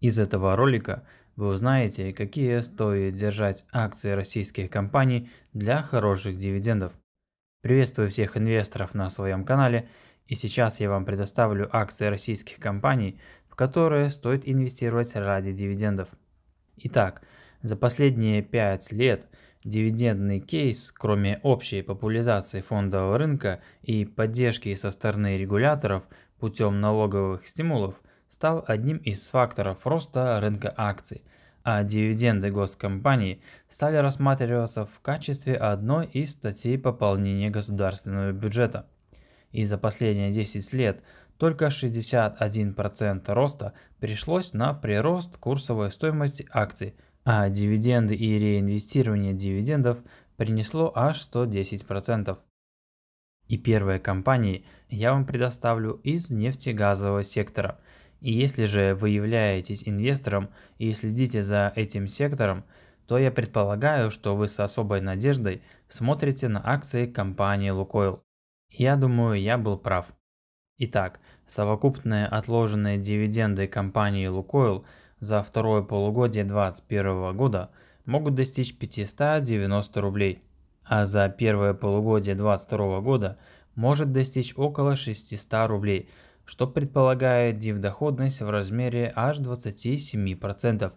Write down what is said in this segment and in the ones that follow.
Из этого ролика вы узнаете, какие стоит держать акции российских компаний для хороших дивидендов. Приветствую всех инвесторов на своем канале и сейчас я вам предоставлю акции российских компаний, в которые стоит инвестировать ради дивидендов. Итак, за последние 5 лет дивидендный кейс, кроме общей популяризации фондового рынка и поддержки со стороны регуляторов путем налоговых стимулов – стал одним из факторов роста рынка акций, а дивиденды госкомпаний стали рассматриваться в качестве одной из статей пополнения государственного бюджета. И за последние 10 лет только 61% роста пришлось на прирост курсовой стоимости акций, а дивиденды и реинвестирование дивидендов принесло аж 110%. И первые компании я вам предоставлю из нефтегазового сектора – и если же вы являетесь инвестором и следите за этим сектором, то я предполагаю, что вы с особой надеждой смотрите на акции компании Лукойл. Я думаю, я был прав. Итак, совокупные отложенные дивиденды компании Лукойл за второе полугодие 2021 года могут достичь 590 рублей, а за первое полугодие 2022 года может достичь около 600 рублей – что предполагает дивдоходность в размере аж 27%.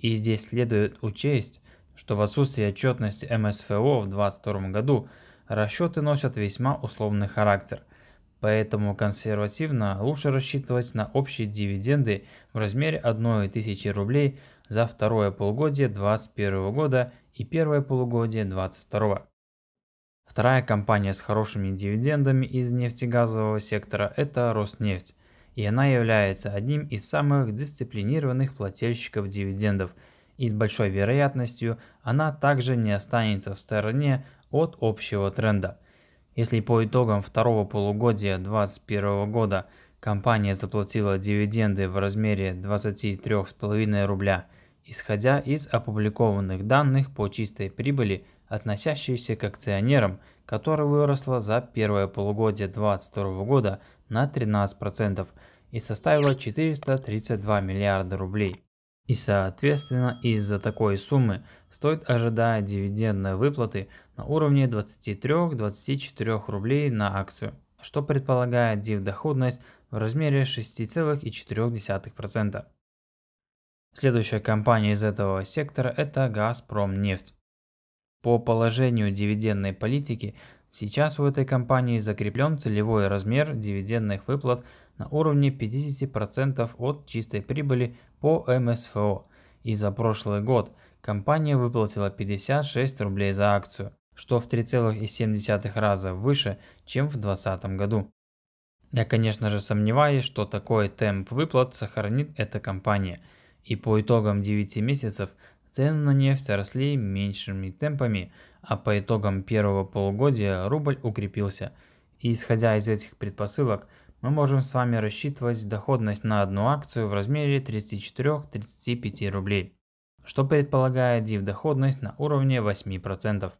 И здесь следует учесть, что в отсутствие отчетности МСФО в 2022 году расчеты носят весьма условный характер. Поэтому консервативно лучше рассчитывать на общие дивиденды в размере 1000 рублей за второе полугодие 2021 года и первое полугодие 2022. Вторая компания с хорошими дивидендами из нефтегазового сектора – это Роснефть, и она является одним из самых дисциплинированных плательщиков дивидендов, и с большой вероятностью она также не останется в стороне от общего тренда. Если по итогам второго полугодия 2021 года компания заплатила дивиденды в размере 23,5 рубля, исходя из опубликованных данных по чистой прибыли – относящиеся к акционерам, которая выросла за первое полугодие 2022 года на 13% и составила 432 миллиарда рублей. И соответственно из-за такой суммы стоит ожидать дивидендной выплаты на уровне 23-24 рублей на акцию, что предполагает дивдоходность в размере 6,4%. Следующая компания из этого сектора это «Газпромнефть». По положению дивидендной политики сейчас у этой компании закреплен целевой размер дивидендных выплат на уровне 50% от чистой прибыли по МСФО, и за прошлый год компания выплатила 56 рублей за акцию, что в 3,7 раза выше, чем в 2020 году. Я, конечно же, сомневаюсь, что такой темп выплат сохранит эта компания, и по итогам 9 месяцев Цены на нефть росли меньшими темпами, а по итогам первого полугодия рубль укрепился. И исходя из этих предпосылок, мы можем с вами рассчитывать доходность на одну акцию в размере 34-35 рублей, что предполагает див доходность на уровне 8%.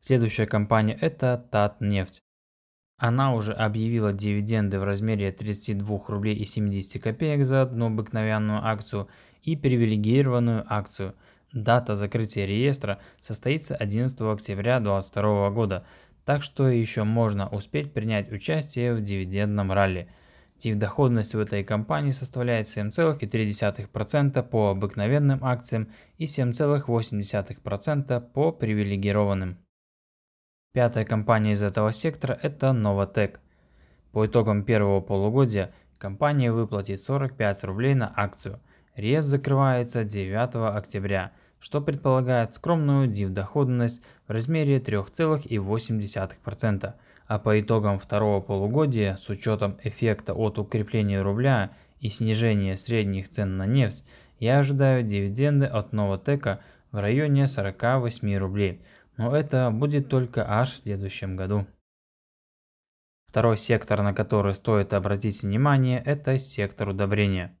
Следующая компания это Татнефть. Она уже объявила дивиденды в размере 32 рублей и 70 копеек за одну обыкновенную акцию – и привилегированную акцию. Дата закрытия реестра состоится 11 октября 2022 года, так что еще можно успеть принять участие в дивидендном ралли. Тип доходности у этой компании составляет 7,3% по обыкновенным акциям и 7,8% по привилегированным. Пятая компания из этого сектора – это Novatec. По итогам первого полугодия компания выплатит 45 рублей на акцию – Рез закрывается 9 октября, что предполагает скромную див доходность в размере 3,8%, а по итогам второго полугодия с учетом эффекта от укрепления рубля и снижения средних цен на нефть, я ожидаю дивиденды от Новотека в районе 48 рублей, но это будет только аж в следующем году. Второй сектор, на который стоит обратить внимание, это сектор удобрения.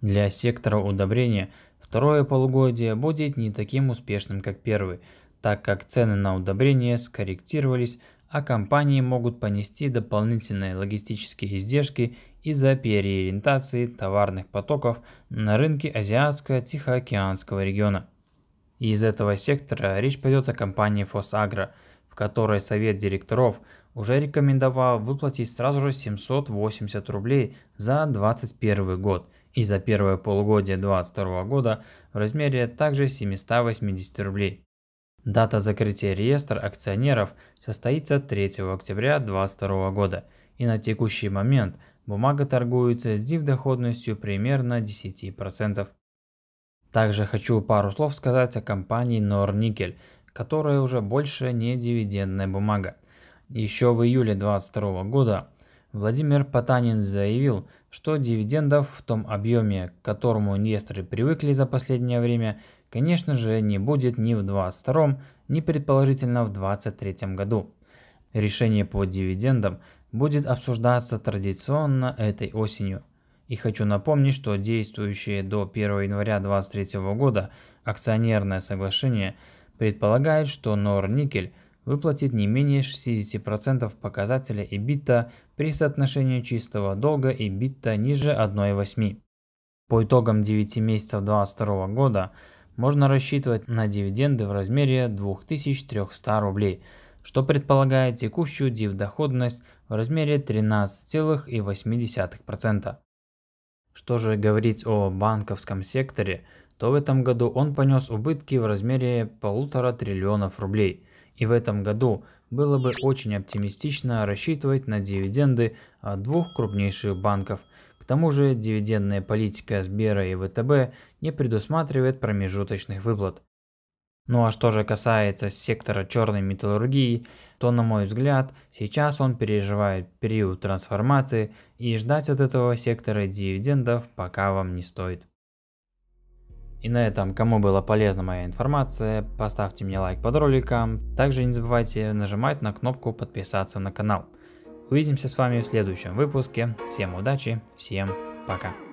Для сектора удобрения второе полугодие будет не таким успешным, как первый, так как цены на удобрения скорректировались, а компании могут понести дополнительные логистические издержки из-за переориентации товарных потоков на рынке Азиатско-Тихоокеанского региона. из этого сектора речь пойдет о компании «Фосагро», в которой совет директоров уже рекомендовал выплатить сразу же 780 рублей за 2021 год и за первое полугодие 2022 года в размере также 780 рублей. Дата закрытия реестра акционеров состоится 3 октября 2022 года и на текущий момент бумага торгуется с див-доходностью примерно 10%. Также хочу пару слов сказать о компании Норникель, которая уже больше не дивидендная бумага – еще в июле 2022 года Владимир Потанин заявил, что дивидендов в том объеме, к которому инвесторы привыкли за последнее время, конечно же, не будет ни в 2022, ни предположительно в 2023 году. Решение по дивидендам будет обсуждаться традиционно этой осенью. И хочу напомнить, что действующее до 1 января 2023 года акционерное соглашение предполагает, что Норникель – выплатит не менее 60% показателя EBITDA при соотношении чистого долга и EBITDA ниже 1,8. По итогам 9 месяцев 2022 года можно рассчитывать на дивиденды в размере 2300 рублей, что предполагает текущую дивдоходность в размере 13,8%. Что же говорить о банковском секторе, то в этом году он понес убытки в размере полутора триллионов рублей – и в этом году было бы очень оптимистично рассчитывать на дивиденды от двух крупнейших банков. К тому же дивидендная политика Сбера и ВТБ не предусматривает промежуточных выплат. Ну а что же касается сектора черной металлургии, то на мой взгляд, сейчас он переживает период трансформации и ждать от этого сектора дивидендов пока вам не стоит. И на этом, кому была полезна моя информация, поставьте мне лайк под роликом. Также не забывайте нажимать на кнопку подписаться на канал. Увидимся с вами в следующем выпуске. Всем удачи, всем пока.